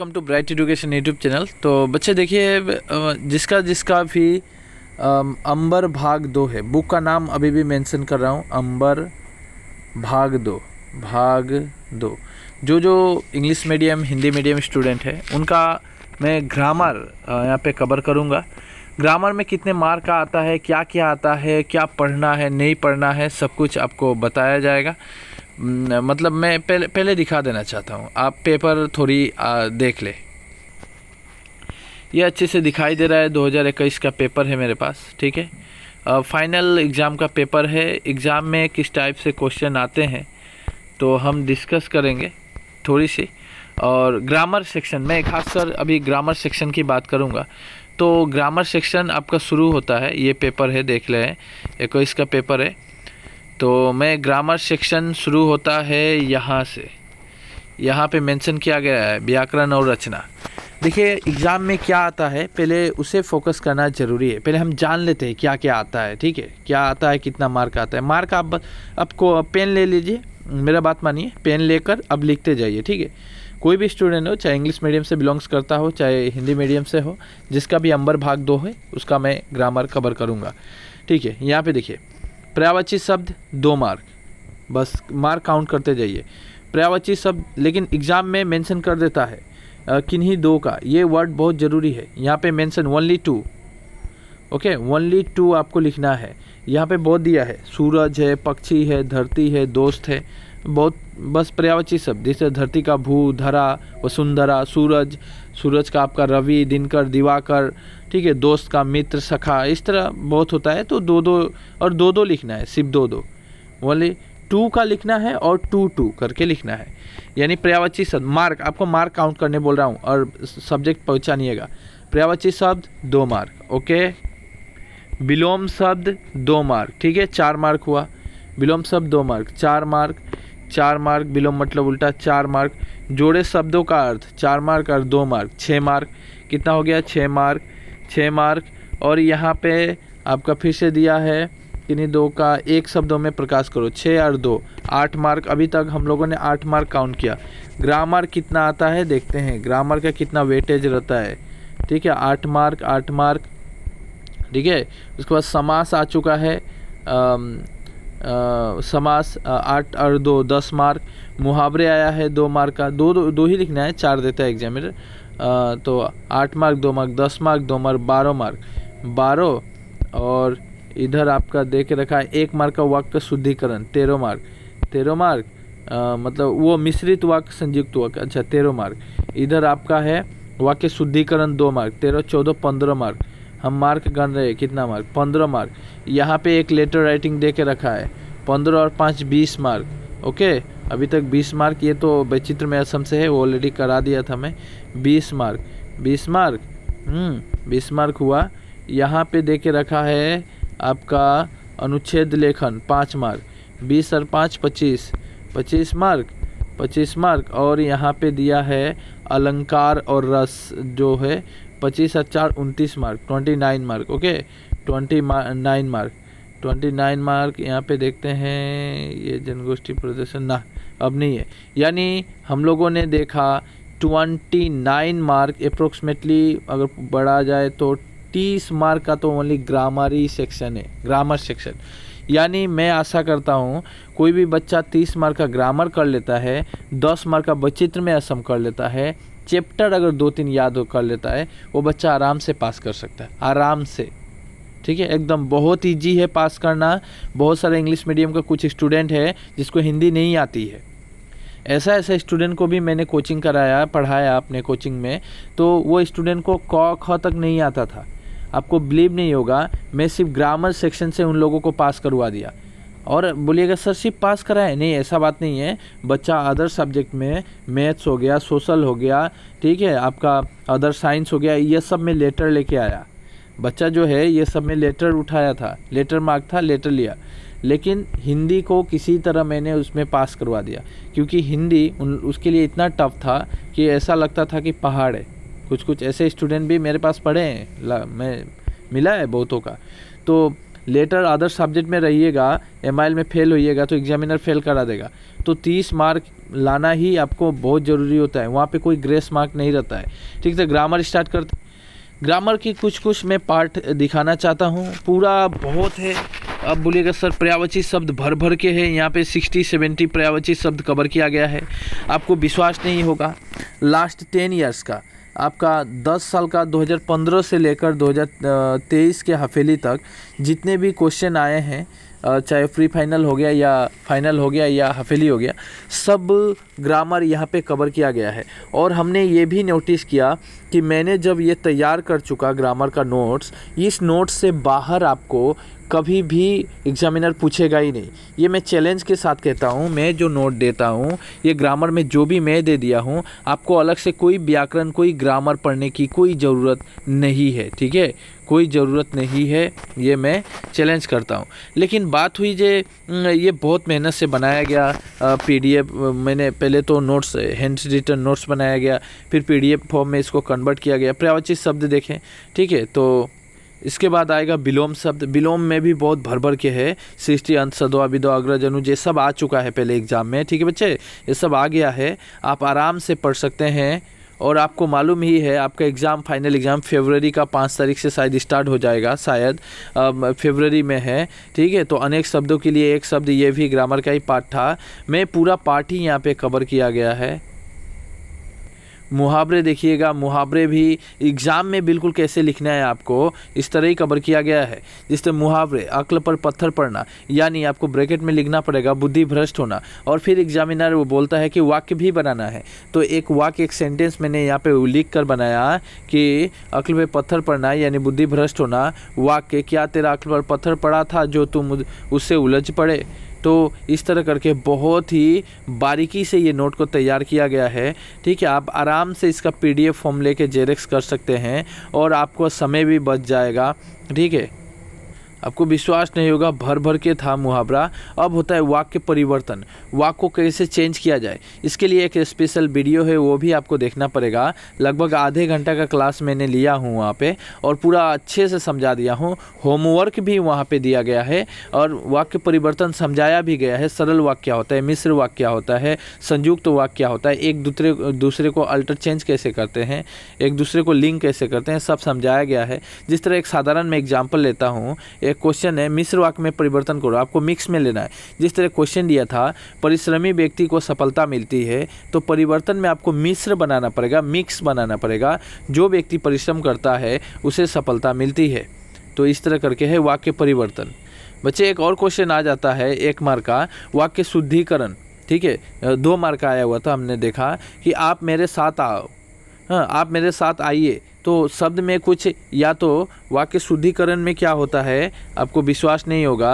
welcome to bright education YouTube channel तो बच्चे देखिए जिसका जिसका भी अंबर भाग दो है बुक का नाम अभी भी मेंशन कर रहा हूँ अंबर भाग दो भाग दो जो जो English medium Hindi medium student है उनका मैं ग्रामर यहाँ पे कवर करूँगा ग्रामर में कितने मार्क का आता है क्या क्या आता है क्या पढ़ना है नहीं पढ़ना है सब कुछ आपको बताया जाएगा मतलब मैं पहले पहले दिखा देना चाहता हूँ आप पेपर थोड़ी आ, देख ले ये अच्छे से दिखाई दे रहा है 2021 का पेपर है मेरे पास ठीक है फाइनल एग्ज़ाम का पेपर है एग्ज़ाम में किस टाइप से क्वेश्चन आते हैं तो हम डिस्कस करेंगे थोड़ी सी और ग्रामर सेक्शन मैं खासकर अभी ग्रामर सेक्शन की बात करूँगा तो ग्रामर सेक्शन आपका शुरू होता है ये पेपर है देख ले हैं इक्कीस का पेपर है तो मैं ग्रामर सेक्शन शुरू होता है यहाँ से यहाँ पे मेंशन किया गया है व्याकरण और रचना देखिए एग्ज़ाम में क्या आता है पहले उसे फोकस करना ज़रूरी है पहले हम जान लेते हैं क्या क्या आता है ठीक है क्या आता है कितना मार्क आता है मार्क आप आपको पेन ले लीजिए मेरा बात मानिए पेन लेकर अब लिखते जाइए ठीक है कोई भी स्टूडेंट हो चाहे इंग्लिश मीडियम से बिलोंग्स करता हो चाहे हिंदी मीडियम से हो जिसका भी अंबर भाग दो है उसका मैं ग्रामर कवर करूँगा ठीक है यहाँ पर देखिए पर्यावाची शब्द दो मार्क बस मार्क काउंट करते जाइए पर्यावाची शब्द लेकिन एग्ज़ाम में मेंशन कर देता है किन्हीं दो का ये वर्ड बहुत ज़रूरी है यहाँ पे mention only two okay only two आपको लिखना है यहाँ पे बहुत दिया है सूरज है पक्षी है धरती है दोस्त है बहुत बस पर्यावरणीय शब्द जैसे धरती का भू धरा वसुंधरा सूरज सूरज का आपका रवि दिनकर दिवाकर ठीक है दोस्त का मित्र सखा इस तरह बहुत होता है तो दो दो और दो दो लिखना है सिर्फ दो दो बोले टू का लिखना है और टू टू करके लिखना है यानी पर्यावची शब्द मार्क आपको मार्क काउंट करने बोल रहा हूँ और सब्जेक्ट पहुँचानिएगा पर्यावची शब्द दो मार्क ओके विलोम शब्द दो मार्क ठीक है चार मार्क हुआ विलोम शब्द दो मार्क चार मार्क चार मार्ग विलोम मतलब उल्टा चार मार्ग जोड़े शब्दों का अर्थ चार मार्ग और दो मार्ग छः मार्ग कितना हो गया छः मार्ग छः मार्ग और यहाँ पे आपका फिर से दिया है इन्हीं दो का एक शब्दों में प्रकाश करो छः और दो आठ मार्क अभी तक हम लोगों ने आठ मार्क काउंट किया ग्रामर कितना आता है देखते हैं ग्रामर का कितना वेटेज रहता है ठीक है आठ मार्क आठ मार्क ठीक है उसके बाद समास आ चुका है समास आठ और दो दस मार्क मुहावरे आया है दो मार्क का दो दो, दो ही लिखना है चार देता है एग्जामिनर तो आठ मार्क दो मार्क दस मार्क दो मार्क बारह मार्क बारह और इधर आपका दे के रखा है एक मार्क का वाक्य शुद्धिकरण तेरह मार्क तेरह मार्क आ, मतलब वो मिश्रित वाक्य संयुक्त वाक्य अच्छा तेरह मार्क इधर आपका है वाक्य शुद्धिकरण दो मार्क तेरह चौदह पंद्रह मार्क हम मार्क गन रहे कितना मार्क पंद्रह मार्क यहाँ पे एक लेटर राइटिंग दे के रखा है पंद्रह और पाँच बीस मार्क ओके अभी तक बीस मार्क ये तो वैचित्र में असम से है वो ऑलरेडी करा दिया था मैं बीस मार्क बीस मार्क हम्म, बीस मार्क हुआ यहाँ पे दे के रखा है आपका अनुच्छेद लेखन पाँच मार्क बीस और पाँच पच्चीस पच्चीस मार्क पच्चीस मार्क और यहाँ पे दिया है अलंकार और रस जो है पच्चीस हजार चार उनतीस mark twenty nine mark okay twenty nine mark twenty nine mark यहाँ पे देखते हैं ये जनगोष्ठी प्रदर्शन ना अब नहीं है यानी हम लोगों ने देखा ट्वेंटी नाइन मार्क अप्रोक्सीमेटली अगर बढ़ा जाए तो तीस मार्क का तो ओनली ग्रामरी सेक्शन है ग्रामर सेक्शन यानी मैं आशा करता हूँ कोई भी बच्चा तीस मार्क का ग्रामर कर लेता है दस मार्क का बचित्र में असम कर लेता है चैप्टर अगर दो तीन याद हो कर लेता है वो बच्चा आराम से पास कर सकता है आराम से ठीक है एकदम बहुत ईजी है पास करना बहुत सारे इंग्लिश मीडियम का कुछ स्टूडेंट है जिसको हिंदी नहीं आती है ऐसा ऐसा स्टूडेंट को भी मैंने कोचिंग कराया पढ़ाया अपने कोचिंग में तो वो स्टूडेंट को क ख तक नहीं आता था आपको बिलीव नहीं होगा मैं सिर्फ ग्रामर सेक्शन से उन लोगों को पास करवा दिया और बोलिएगा सर सिर्फ पास कराए नहीं ऐसा बात नहीं है बच्चा अदर सब्जेक्ट में मैथ्स हो गया सोशल हो गया ठीक है आपका अदर साइंस हो गया ये सब में लेटर लेके आया बच्चा जो है ये सब में लेटर उठाया था लेटर मार्क था लेटर लिया लेकिन हिंदी को किसी तरह मैंने उसमें पास करवा दिया क्योंकि हिंदी उन उसके लिए इतना टफ था कि ऐसा लगता था कि पहाड़ है कुछ कुछ ऐसे स्टूडेंट भी मेरे पास पढ़े हैं मैं मिला है बहुतों का तो लेटर अदर सब्जेक्ट में रहिएगा एम में फेल होइएगा तो एग्जामिनर फेल करा देगा तो तीस मार्क लाना ही आपको बहुत ज़रूरी होता है वहाँ पे कोई ग्रेस मार्क नहीं रहता है ठीक है ग्रामर स्टार्ट करते ग्रामर की कुछ कुछ मैं पार्ट दिखाना चाहता हूँ पूरा बहुत है अब बोलिएगा सर पर्यावची शब्द भर भर के हैं यहाँ पे 60 70 पर्यावची शब्द कवर किया गया है आपको विश्वास नहीं होगा लास्ट टेन ईयर्स का आपका 10 साल का 2015 से लेकर 2023 के हफेली तक जितने भी क्वेश्चन आए हैं चाहे प्री फाइनल हो गया या फाइनल हो गया या हफेली हो गया सब ग्रामर यहाँ पे कवर किया गया है और हमने ये भी नोटिस किया कि मैंने जब ये तैयार कर चुका ग्रामर का नोट्स इस नोट्स से बाहर आपको कभी भी एग्जामिनर पूछेगा ही नहीं ये मैं चैलेंज के साथ कहता हूँ मैं जो नोट देता हूँ ये ग्रामर में जो भी मैं दे दिया हूँ आपको अलग से कोई व्याकरण कोई ग्रामर पढ़ने की कोई ज़रूरत नहीं है ठीक है कोई ज़रूरत नहीं है ये मैं चैलेंज करता हूँ लेकिन बात हुई जे ये बहुत मेहनत से बनाया गया पी मैंने पहले तो नोट्स हैंड रिटर्न नोट्स बनाया गया फिर पी फॉर्म में इसको कन्वर्ट किया गया पर्यावचित शब्द देखें ठीक है तो इसके बाद आएगा विलोम शब्द विलोम में भी बहुत भर भर के है सृष्टि अंत सदो अभिदो अग्रजनु ये सब आ चुका है पहले एग्जाम में ठीक है बच्चे ये सब आ गया है आप आराम से पढ़ सकते हैं और आपको मालूम ही है आपका एग्ज़ाम फाइनल एग्ज़ाम फेबररी का पाँच तारीख से शायद स्टार्ट हो जाएगा शायद फेबररी में है ठीक है तो अनेक शब्दों के लिए एक शब्द ये भी ग्रामर का ही पार्ट था मैं पूरा पार्ट ही यहाँ पे कवर किया गया है मुहावरे देखिएगा मुहावरे भी एग्ज़ाम में बिल्कुल कैसे लिखना है आपको इस तरह ही कवर किया गया है जिस तरह मुहावरे अक्ल पर पत्थर पड़ना यानी आपको ब्रैकेट में लिखना पड़ेगा बुद्धि भ्रष्ट होना और फिर एग्जामिनर वो बोलता है कि वाक्य भी बनाना है तो एक वाक्य एक सेंटेंस मैंने यहाँ पर लिख कर बनाया कि अक्ल पर पत्थर पड़ना यानी बुद्धि भ्रष्ट होना वाक्य क्या तेरा अक्ल पर पत्थर पड़ा था जो तुम उससे उलझ पड़े तो इस तरह करके बहुत ही बारीकी से ये नोट को तैयार किया गया है ठीक है आप आराम से इसका पीडीएफ फॉर्म लेके जेरेक्स कर सकते हैं और आपको समय भी बच जाएगा ठीक है आपको विश्वास नहीं होगा भर भर के था मुहावरा अब होता है वाक्य परिवर्तन वाक को कैसे चेंज किया जाए इसके लिए एक स्पेशल वीडियो है वो भी आपको देखना पड़ेगा लगभग आधे घंटा का क्लास मैंने लिया हूँ वहाँ पे और पूरा अच्छे से समझा दिया हूँ होमवर्क भी वहाँ पे दिया गया है और वाक्य परिवर्तन समझाया भी गया है सरल वाक्य होता है मिश्र वाक्य होता है संयुक्त तो वाक्य होता है एक दूसरे दूसरे को अल्टर चेंज कैसे करते हैं एक दूसरे को लिंक कैसे करते हैं सब समझाया गया है जिस तरह एक साधारण मैं एग्जाम्पल लेता हूँ एक क्वेश्चन है मिश्र वाक्य में परिवर्तन करो आपको मिक्स में लेना है जिस तरह क्वेश्चन दिया था परिश्रमी व्यक्ति को सफलता मिलती है तो परिवर्तन में आपको मिश्र बनाना पड़ेगा मिक्स बनाना पड़ेगा जो व्यक्ति परिश्रम करता है उसे सफलता मिलती है तो इस तरह करके है वाक्य परिवर्तन बच्चे एक और क्वेश्चन आ जाता है एक मार्क का वाक्य शुद्धिकरण ठीक है दो मार्क आया हुआ था हमने देखा कि आप मेरे साथ आओ हाँ आप मेरे साथ आइए तो शब्द में कुछ या तो वाक्य शुद्धिकरण में क्या होता है आपको विश्वास नहीं होगा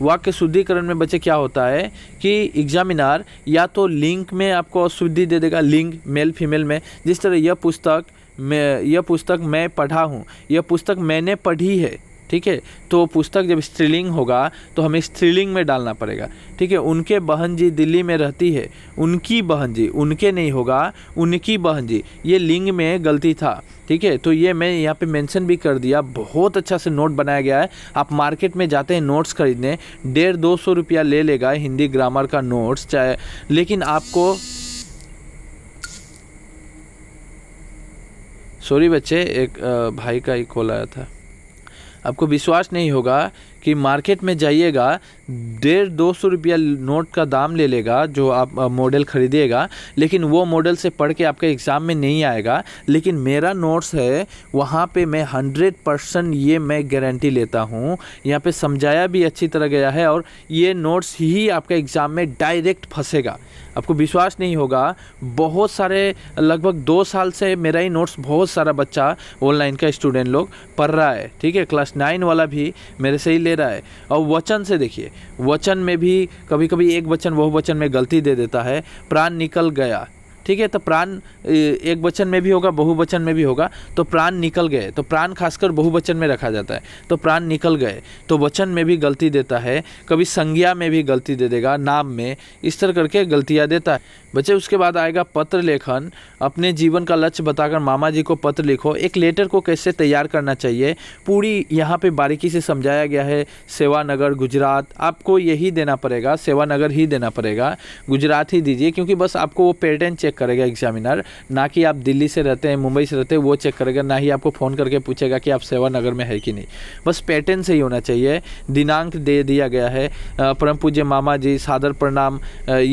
वाक्य शुद्धिकरण में बच्चे क्या होता है कि एग्जामिनार या तो लिंक में आपको अशुद्धि दे देगा लिंक मेल फीमेल में जिस तरह यह पुस्तक मैं यह पुस्तक मैं पढ़ा हूँ यह पुस्तक मैंने पढ़ी है ठीक है तो पुस्तक जब स्त्रीलिंग होगा तो हमें स्त्रीलिंग में डालना पड़ेगा ठीक है उनके बहन जी दिल्ली में रहती है उनकी बहन जी उनके नहीं होगा उनकी बहन जी ये लिंग में गलती था ठीक है तो ये मैं यहाँ पे मेंशन भी कर दिया बहुत अच्छा से नोट बनाया गया है आप मार्केट में जाते हैं नोट्स खरीदने डेढ़ दो सौ रुपया ले लेगा हिंदी ग्रामर का नोट्स चाहे लेकिन आपको सॉरी बच्चे एक भाई का ही कॉल आया था आपको विश्वास नहीं होगा कि मार्केट में जाइएगा डेढ़ दो सौ रुपया नोट का दाम ले लेगा जो आप मॉडल ख़रीदिएगा लेकिन वो मॉडल से पढ़ के आपके एग्ज़ाम में नहीं आएगा लेकिन मेरा नोट्स है वहाँ पे मैं हंड्रेड परसेंट ये मैं गारंटी लेता हूँ यहाँ पे समझाया भी अच्छी तरह गया है और ये नोट्स ही आपका एग्ज़ाम में डायरेक्ट फंसेगा आपको विश्वास नहीं होगा बहुत सारे लगभग दो साल से मेरा ही नोट्स बहुत सारा बच्चा ऑनलाइन का स्टूडेंट लोग पढ़ रहा है ठीक है क्लास नाइन वाला भी मेरे से ही ले दे रहा है और वचन से देखिए वचन में भी कभी कभी एक वचन बहुवचन में गलती दे देता है प्राण निकल गया ठीक है तो प्राण एक बचन में भी होगा बहुवचन में भी होगा तो प्राण निकल गए तो प्राण खासकर बहुवचन में रखा जाता है तो प्राण निकल गए तो वचन में भी गलती देता है कभी संज्ञा में भी गलती दे देगा नाम में इस तरह करके गलतियाँ देता है बच्चे उसके बाद आएगा पत्र लेखन अपने जीवन का लक्ष्य बताकर मामा जी को पत्र लिखो एक लेटर को कैसे तैयार करना चाहिए पूरी यहाँ पर बारीकी से समझाया गया है सेवानगर गुजरात आपको यही देना पड़ेगा सेवानगर ही देना पड़ेगा गुजरात ही दीजिए क्योंकि बस आपको वो पेटेंट चेक चेक करेगा एग्जामिनर ना कि आप दिल्ली से रहते हैं मुंबई से रहते हैं वो चेक करेगा ना ही आपको फ़ोन करके पूछेगा कि आप सेवा नगर में है कि नहीं बस पैटर्न से ही होना चाहिए दिनांक दे दिया गया है परम पूज्य मामा जी सादर प्रणाम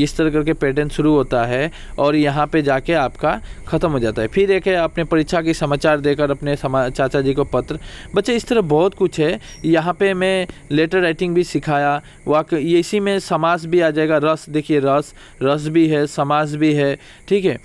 इस तरह करके पैटर्न शुरू होता है और यहाँ पर जाके आपका ख़त्म हो जाता है फिर एक है अपने परीक्षा की समाचार देकर अपने चाचा जी को पत्र बच्चे इस तरह बहुत कुछ है यहाँ पर मैं लेटर राइटिंग भी सिखाया वाक इसी में समास भी आ जाएगा रस देखिए रस रस भी है समास भी है ठीक है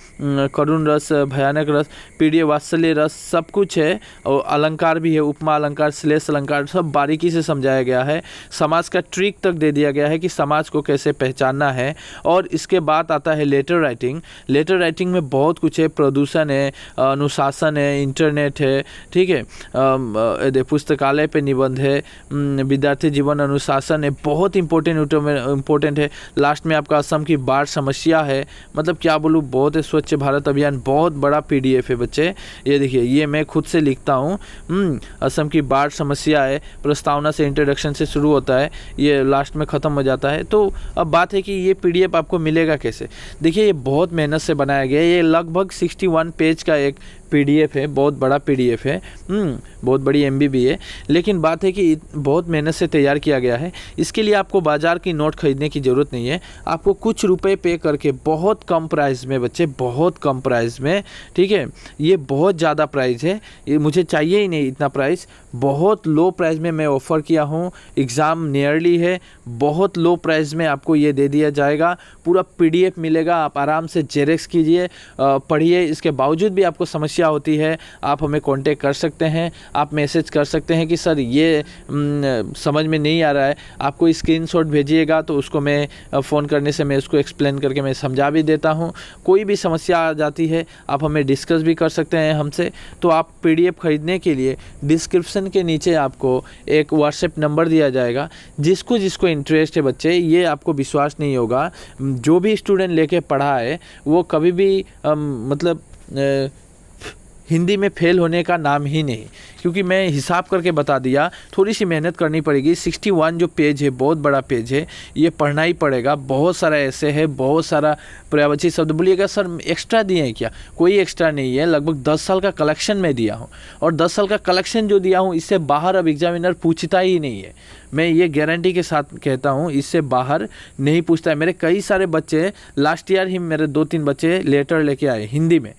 करुण रस भयानक रस प्रिय वात्सल्य रस सब कुछ है और अलंकार भी है उपमा अलंकार श्लेष अलंकार सब बारीकी से समझाया गया है समाज का ट्रिक तक दे दिया गया है कि समाज को कैसे पहचानना है और इसके बाद आता है लेटर राइटिंग लेटर राइटिंग में बहुत कुछ है प्रदूषण है अनुशासन है इंटरनेट है ठीक है पुस्तकालय पर निबंध है विद्यार्थी जीवन अनुशासन है बहुत इंपॉर्टेंट इंपॉर्टेंट है लास्ट में आपका असम की बाढ़ समस्या है मतलब क्या बोलूँ बहुत स्वच्छ भारत अभियान बहुत बड़ा पीडीएफ है बच्चे ये देखिए ये मैं खुद से लिखता हूँ हम्म, असम की बाढ़ समस्या है प्रस्तावना से इंट्रोडक्शन से शुरू होता है ये लास्ट में ख़त्म हो जाता है तो अब बात है कि ये पी आपको मिलेगा कैसे देखिए ये बहुत मेहनत से बनाया गया है ये लगभग सिक्सटी पेज का एक पीडीएफ है बहुत बड़ा पीडीएफ है हम्म, बहुत बड़ी एम भी है लेकिन बात है कि बहुत मेहनत से तैयार किया गया है इसके लिए आपको बाज़ार की नोट खरीदने की ज़रूरत नहीं है आपको कुछ रुपए पे करके बहुत कम प्राइस में बच्चे बहुत कम प्राइस में ठीक है ये बहुत ज़्यादा प्राइस है ये मुझे चाहिए ही नहीं इतना प्राइस बहुत लो प्राइस में मैं ऑफ़र किया हूँ एग्ज़ाम नियरली है बहुत लो प्राइस में आपको ये दे दिया जाएगा पूरा पीडीएफ मिलेगा आप आराम से जेरेक्स कीजिए पढ़िए इसके बावजूद भी आपको समस्या समस्या होती है आप हमें कांटेक्ट कर सकते हैं आप मैसेज कर सकते हैं कि सर ये न, समझ में नहीं आ रहा है आपको शॉट भेजिएगा तो उसको मैं फ़ोन करने से मैं उसको एक्सप्लेन करके मैं समझा भी देता हूँ कोई भी समस्या आ जाती है आप हमें डिस्कस भी कर सकते हैं हमसे तो आप पी ख़रीदने के लिए डिस्क्रिप्सन के नीचे आपको एक व्हाट्सएप नंबर दिया जाएगा जिसको जिसको इंटरेस्ट है बच्चे ये आपको विश्वास नहीं होगा जो भी स्टूडेंट लेके पढ़ा है वो कभी भी आ, मतलब आ, हिंदी में फेल होने का नाम ही नहीं क्योंकि मैं हिसाब करके बता दिया थोड़ी सी मेहनत करनी पड़ेगी 61 जो पेज है बहुत बड़ा पेज है ये पढ़ना ही पड़ेगा बहुत सारा ऐसे है बहुत सारा पर्यावची शब्द बोलिएगा सर एक्स्ट्रा दिए हैं क्या कोई एक्स्ट्रा नहीं है लगभग दस साल का कलेक्शन मैं दिया हूँ और दस साल का कलेक्शन जो दिया हूँ इससे बाहर अब एग्जामिनर पूछता ही नहीं है मैं ये गारंटी के साथ कहता हूँ इससे बाहर नहीं पूछता है मेरे कई सारे बच्चे लास्ट ईयर ही मेरे दो तीन बच्चे लेटर लेके आए हिंदी में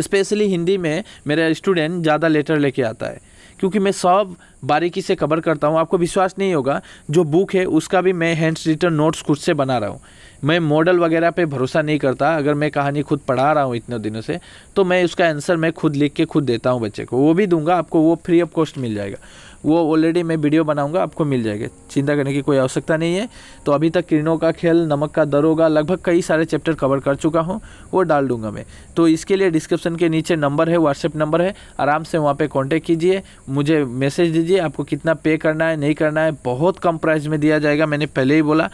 स्पेशली हिंदी में मेरा स्टूडेंट ज़्यादा लेटर लेके आता है क्योंकि मैं सब बारीकी से कवर करता हूँ आपको विश्वास नहीं होगा जो बुक है उसका भी मैं हैंड्स रिटर्न नोट्स खुद से बना रहा हूँ मैं मॉडल वगैरह पे भरोसा नहीं करता अगर मैं कहानी खुद पढ़ा रहा हूँ इतने दिनों से तो मैं उसका आंसर मैं खुद लिख के खुद देता हूँ बच्चे को वो भी दूंगा आपको वो फ्री ऑफ कॉस्ट मिल जाएगा वो ऑलरेडी मैं वीडियो बनाऊंगा आपको मिल जाएगा चिंता करने की कोई आवश्यकता नहीं है तो अभी तक किरणों का खेल नमक का दरोगा लगभग कई सारे चैप्टर कवर कर चुका हूँ वो डाल दूंगा मैं तो इसके लिए डिस्क्रिप्शन के नीचे नंबर है व्हाट्सएप नंबर है आराम से वहाँ पर कॉन्टेक्ट कीजिए मुझे मैसेज दीजिए आपको कितना पे करना है नहीं करना है बहुत कम प्राइस में दिया जाएगा मैंने पहले ही बोला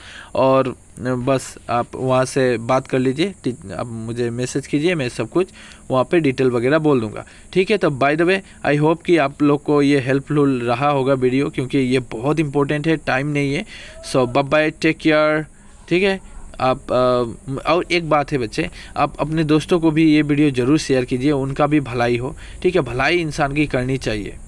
और बस आप वहाँ से बात कर लीजिए आप मुझे मैसेज कीजिए मैं सब कुछ वहाँ पे डिटेल वगैरह बोल दूँगा ठीक है तो by the way I hope कि आप लोग को ये हेल्पफुल रहा रहा होगा वीडियो क्योंकि ये बहुत इंपॉर्टेंट है टाइम नहीं है सो बाय टेक केयर ठीक है आप आ, और एक बात है बच्चे आप अपने दोस्तों को भी ये वीडियो ज़रूर शेयर कीजिए उनका भी भलाई हो ठीक है भलाई इंसान की करनी चाहिए